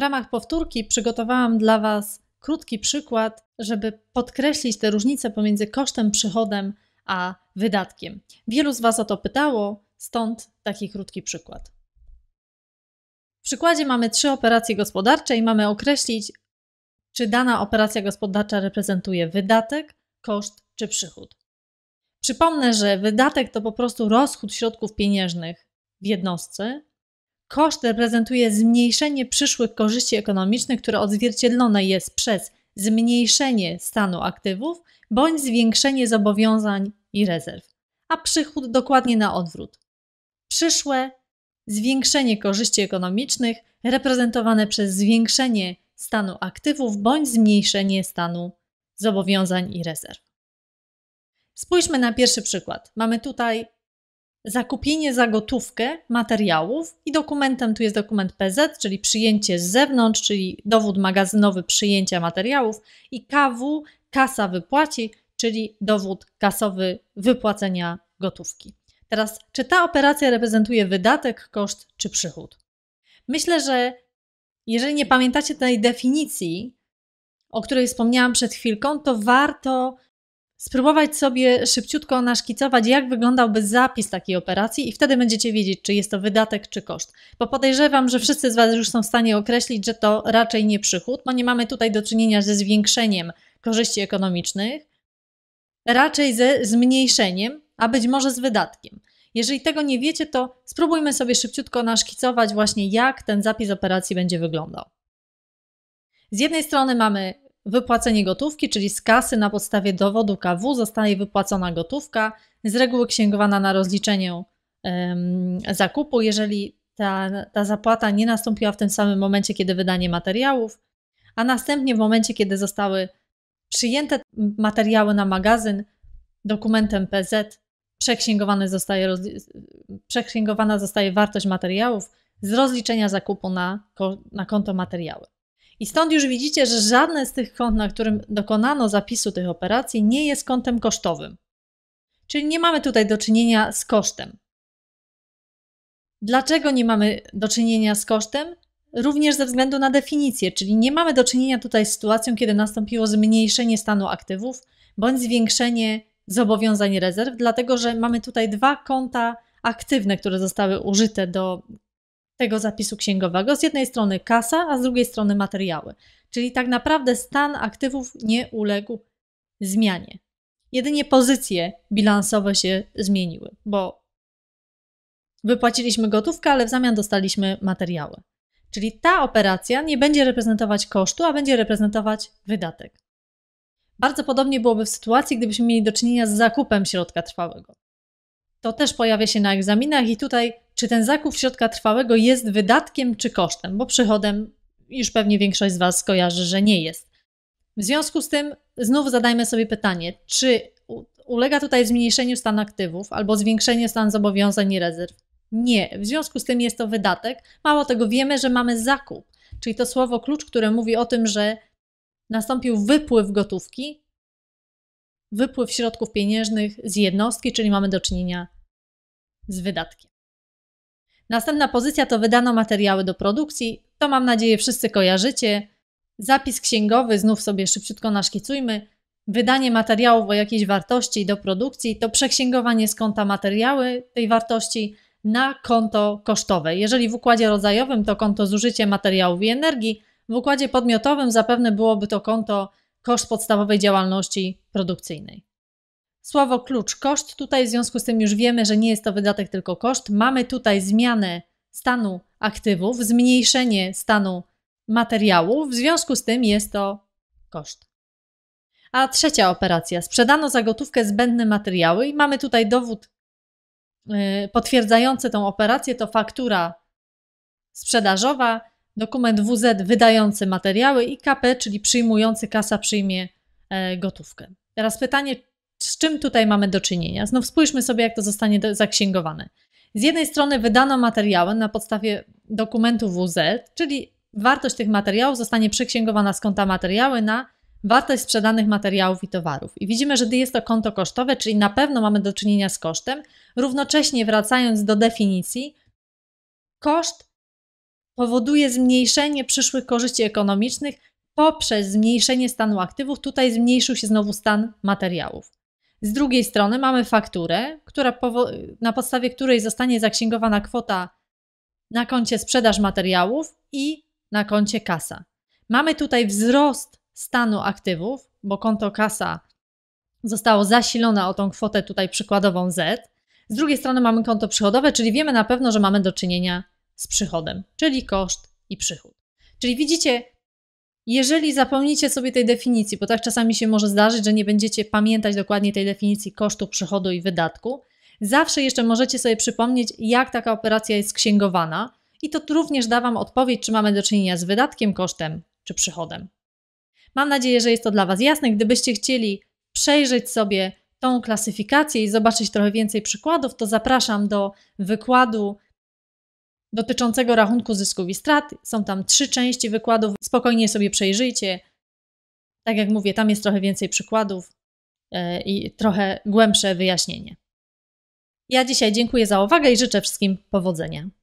W ramach powtórki przygotowałam dla Was krótki przykład, żeby podkreślić te różnice pomiędzy kosztem, przychodem a wydatkiem. Wielu z Was o to pytało, stąd taki krótki przykład. W przykładzie mamy trzy operacje gospodarcze i mamy określić, czy dana operacja gospodarcza reprezentuje wydatek, koszt czy przychód. Przypomnę, że wydatek to po prostu rozchód środków pieniężnych w jednostce, Koszt reprezentuje zmniejszenie przyszłych korzyści ekonomicznych, które odzwierciedlone jest przez zmniejszenie stanu aktywów bądź zwiększenie zobowiązań i rezerw, a przychód dokładnie na odwrót. Przyszłe zwiększenie korzyści ekonomicznych reprezentowane przez zwiększenie stanu aktywów bądź zmniejszenie stanu zobowiązań i rezerw. Spójrzmy na pierwszy przykład. Mamy tutaj zakupienie za gotówkę materiałów i dokumentem tu jest dokument PZ, czyli przyjęcie z zewnątrz, czyli dowód magazynowy przyjęcia materiałów i KW, kasa wypłaci, czyli dowód kasowy wypłacenia gotówki. Teraz, czy ta operacja reprezentuje wydatek, koszt czy przychód? Myślę, że jeżeli nie pamiętacie tej definicji, o której wspomniałam przed chwilką, to warto spróbować sobie szybciutko naszkicować, jak wyglądałby zapis takiej operacji, i wtedy będziecie wiedzieć, czy jest to wydatek, czy koszt. Bo podejrzewam, że wszyscy z Was już są w stanie określić, że to raczej nie przychód, bo no nie mamy tutaj do czynienia ze zwiększeniem korzyści ekonomicznych, raczej ze zmniejszeniem, a być może z wydatkiem. Jeżeli tego nie wiecie, to spróbujmy sobie szybciutko naszkicować właśnie, jak ten zapis operacji będzie wyglądał. Z jednej strony mamy Wypłacenie gotówki, czyli z kasy na podstawie dowodu KW zostaje wypłacona gotówka, z reguły księgowana na rozliczeniu zakupu. Jeżeli ta, ta zapłata nie nastąpiła w tym samym momencie, kiedy wydanie materiałów, a następnie w momencie, kiedy zostały przyjęte materiały na magazyn dokumentem PZ, przeksięgowane zostaje, przeksięgowana zostaje wartość materiałów z rozliczenia zakupu na, na konto materiały. I stąd już widzicie, że żadne z tych kont, na którym dokonano zapisu tych operacji, nie jest kontem kosztowym. Czyli nie mamy tutaj do czynienia z kosztem. Dlaczego nie mamy do czynienia z kosztem? Również ze względu na definicję, czyli nie mamy do czynienia tutaj z sytuacją, kiedy nastąpiło zmniejszenie stanu aktywów bądź zwiększenie zobowiązań rezerw, dlatego że mamy tutaj dwa konta aktywne, które zostały użyte do tego zapisu księgowego. Z jednej strony kasa, a z drugiej strony materiały. Czyli tak naprawdę stan aktywów nie uległ zmianie. Jedynie pozycje bilansowe się zmieniły, bo wypłaciliśmy gotówkę, ale w zamian dostaliśmy materiały. Czyli ta operacja nie będzie reprezentować kosztu, a będzie reprezentować wydatek. Bardzo podobnie byłoby w sytuacji, gdybyśmy mieli do czynienia z zakupem środka trwałego. To też pojawia się na egzaminach i tutaj czy ten zakup środka trwałego jest wydatkiem czy kosztem, bo przychodem już pewnie większość z Was kojarzy, że nie jest. W związku z tym znów zadajmy sobie pytanie, czy ulega tutaj zmniejszeniu stan aktywów albo zwiększeniu stan zobowiązań i rezerw? Nie, w związku z tym jest to wydatek. Mało tego, wiemy, że mamy zakup, czyli to słowo klucz, które mówi o tym, że nastąpił wypływ gotówki, wypływ środków pieniężnych z jednostki, czyli mamy do czynienia z wydatkiem. Następna pozycja to wydano materiały do produkcji. To mam nadzieję wszyscy kojarzycie. Zapis księgowy, znów sobie szybciutko naszkicujmy. Wydanie materiałów o jakiejś wartości do produkcji to przeksięgowanie z konta materiały tej wartości na konto kosztowe. Jeżeli w układzie rodzajowym to konto zużycie materiałów i energii, w układzie podmiotowym zapewne byłoby to konto koszt podstawowej działalności produkcyjnej. Słowo klucz koszt. Tutaj w związku z tym już wiemy, że nie jest to wydatek, tylko koszt. Mamy tutaj zmianę stanu aktywów, zmniejszenie stanu materiałów, w związku z tym jest to koszt. A trzecia operacja. Sprzedano za gotówkę zbędne materiały i mamy tutaj dowód y, potwierdzający tą operację, to faktura sprzedażowa, dokument WZ wydający materiały i KP, czyli przyjmujący kasa przyjmie e, gotówkę. Teraz pytanie, z czym tutaj mamy do czynienia? Znów spójrzmy sobie, jak to zostanie do, zaksięgowane. Z jednej strony wydano materiały na podstawie dokumentu WZ, czyli wartość tych materiałów zostanie przeksięgowana z konta materiały na wartość sprzedanych materiałów i towarów. I widzimy, że jest to konto kosztowe, czyli na pewno mamy do czynienia z kosztem. Równocześnie wracając do definicji, koszt powoduje zmniejszenie przyszłych korzyści ekonomicznych poprzez zmniejszenie stanu aktywów. Tutaj zmniejszył się znowu stan materiałów. Z drugiej strony mamy fakturę, która na podstawie której zostanie zaksięgowana kwota na koncie sprzedaż materiałów i na koncie kasa. Mamy tutaj wzrost stanu aktywów, bo konto kasa zostało zasilone o tą kwotę tutaj przykładową Z. Z drugiej strony mamy konto przychodowe, czyli wiemy na pewno, że mamy do czynienia z przychodem, czyli koszt i przychód. Czyli widzicie, jeżeli zapomnicie sobie tej definicji, bo tak czasami się może zdarzyć, że nie będziecie pamiętać dokładnie tej definicji kosztu, przychodu i wydatku, zawsze jeszcze możecie sobie przypomnieć, jak taka operacja jest księgowana i to również da Wam odpowiedź, czy mamy do czynienia z wydatkiem, kosztem czy przychodem. Mam nadzieję, że jest to dla Was jasne. Gdybyście chcieli przejrzeć sobie tą klasyfikację i zobaczyć trochę więcej przykładów, to zapraszam do wykładu dotyczącego rachunku zysków i strat. Są tam trzy części wykładów, spokojnie sobie przejrzyjcie. Tak jak mówię, tam jest trochę więcej przykładów e, i trochę głębsze wyjaśnienie. Ja dzisiaj dziękuję za uwagę i życzę wszystkim powodzenia.